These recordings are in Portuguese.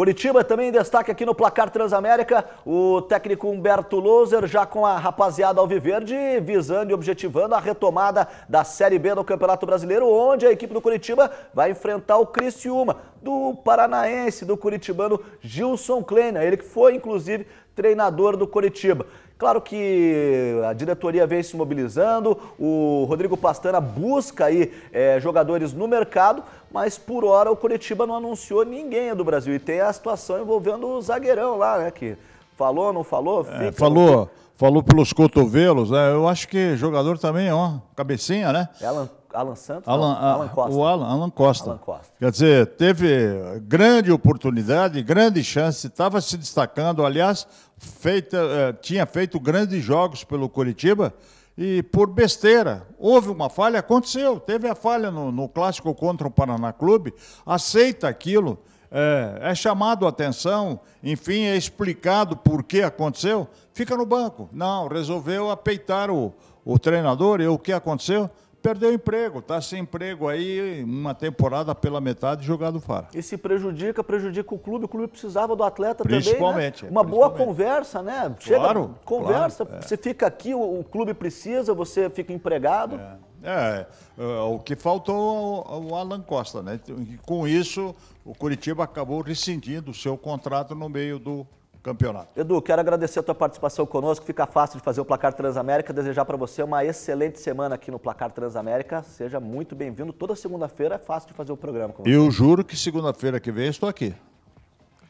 Curitiba também destaque aqui no placar Transamérica, o técnico Humberto Loser já com a rapaziada alviverde visando e objetivando a retomada da Série B do Campeonato Brasileiro, onde a equipe do Curitiba vai enfrentar o Criciúma, do paranaense, do curitibano Gilson Kleina, ele que foi inclusive treinador do Curitiba. Claro que a diretoria vem se mobilizando, o Rodrigo Pastana busca aí é, jogadores no mercado, mas por hora o Curitiba não anunciou ninguém do Brasil. E tem a situação envolvendo o zagueirão lá, né? Que falou, não falou? É, fica, é, falou, falou pelos cotovelos, né? Eu acho que jogador também, ó, cabecinha, né? Alan Alan Santos? Alan, não, ah, Alan Costa. O Alan, Alan Costa. Alan Costa. Quer dizer, teve grande oportunidade, grande chance, estava se destacando. Aliás, feita, eh, tinha feito grandes jogos pelo Curitiba e por besteira. Houve uma falha, aconteceu, teve a falha no, no clássico contra o Paraná Clube, aceita aquilo, é, é chamado a atenção, enfim, é explicado por que aconteceu, fica no banco. Não, resolveu apeitar o, o treinador e o que aconteceu? perdeu o emprego, está sem emprego aí, uma temporada pela metade jogado fora. E se prejudica, prejudica o clube, o clube precisava do atleta principalmente, também. Né? Uma principalmente. Uma boa conversa, né? Chega, claro, conversa, claro, é. você fica aqui, o, o, clube precisa, você fica empregado. É, é, é o que faltou ao, é é Alan Costa, né? E com isso, o Curitiba acabou rescindindo o seu contrato no meio do, campeonato. Edu, quero agradecer a tua participação conosco. Fica fácil de fazer o Placar Transamérica. Desejar para você uma excelente semana aqui no Placar Transamérica. Seja muito bem-vindo. Toda segunda-feira é fácil de fazer o programa. Eu juro que segunda-feira que vem estou aqui.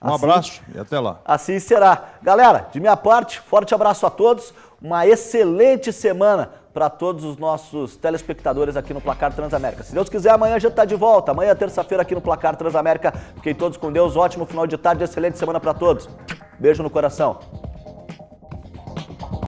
Um assim, abraço e até lá. Assim será. Galera, de minha parte, forte abraço a todos. Uma excelente semana para todos os nossos telespectadores aqui no Placar Transamérica. Se Deus quiser, amanhã a gente está de volta. Amanhã, terça-feira, aqui no Placar Transamérica. Fiquem todos com Deus. Ótimo final de tarde, excelente semana para todos. Beijo no coração.